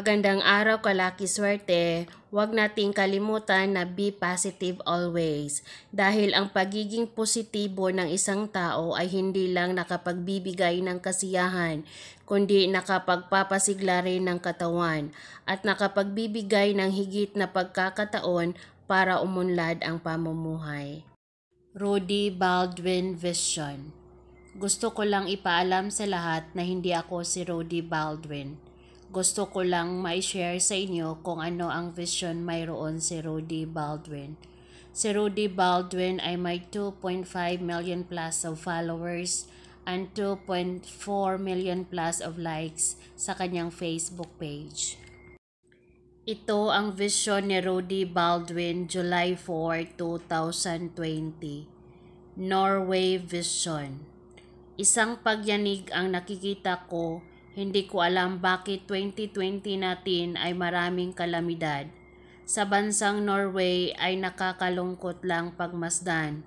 Magandang araw, kalaki swerte. Huwag nating kalimutan na be positive always. Dahil ang pagiging positibo ng isang tao ay hindi lang nakapagbibigay ng kasiyahan, kundi nakapagpapasigla rin ng katawan at nakapagbibigay ng higit na pagkakataon para umunlad ang pamumuhay. Rudy Baldwin Vision Gusto ko lang ipaalam sa lahat na hindi ako si Rudy Baldwin gusto ko lang ma-share sa inyo kung ano ang vision mayroon si Rudy Baldwin. Si Rudy Baldwin ay may 2.5 million plus of followers and 2.4 million plus of likes sa kanyang Facebook page. Ito ang vision ni Rudy Baldwin July 4, 2020. Norway Vision Isang pagyanig ang nakikita ko hindi ko alam bakit 2020 natin ay maraming kalamidad. Sa bansang Norway ay nakakalungkot lang pagmasdan.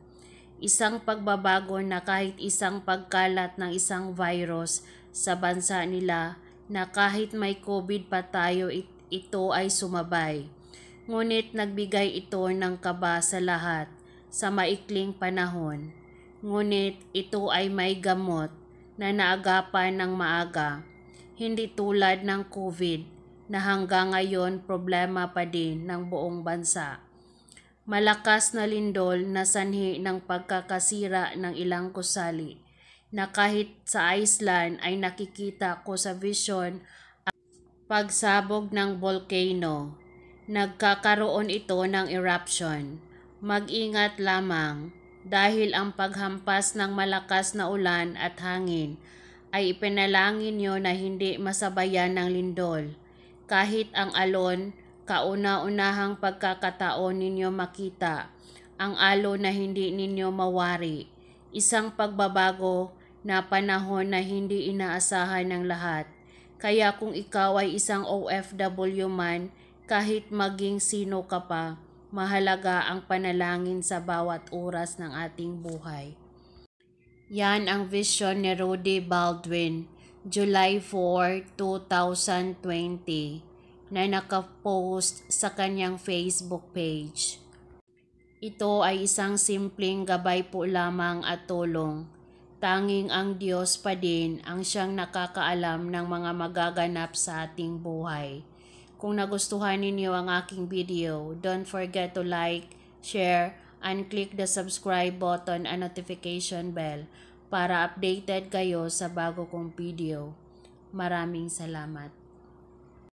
Isang pagbabago na kahit isang pagkalat ng isang virus sa bansa nila na kahit may COVID pa tayo ito ay sumabay. Ngunit nagbigay ito ng kaba sa lahat sa maikling panahon. Ngunit ito ay may gamot na naagapan ng maaga hindi tulad ng COVID na hanggang ngayon problema pa din ng buong bansa. Malakas na lindol na sanhi ng pagkakasira ng ilang kusali na kahit sa Iceland ay nakikita ko sa vision ang pagsabog ng volcano. Nagkakaroon ito ng eruption. Mag-ingat lamang dahil ang paghampas ng malakas na ulan at hangin ay ipinalangin niyo na hindi masabayan ng lindol. Kahit ang alon, kauna-unahang pagkakataon ninyo makita, ang alo na hindi ninyo mawari, isang pagbabago na panahon na hindi inaasahan ng lahat. Kaya kung ikaw ay isang OFW man, kahit maging sino ka pa, mahalaga ang panalangin sa bawat oras ng ating buhay. Yan ang vision ni Rudy Baldwin, July 4, 2020, na nakapost sa kanyang Facebook page. Ito ay isang simpleng gabay po lamang at tulong. Tanging ang Diyos pa din ang siyang nakakaalam ng mga magaganap sa ating buhay. Kung nagustuhan ninyo ang aking video, don't forget to like, share, and click the subscribe button and notification bell para updated kayo sa bago kong video. Maraming salamat.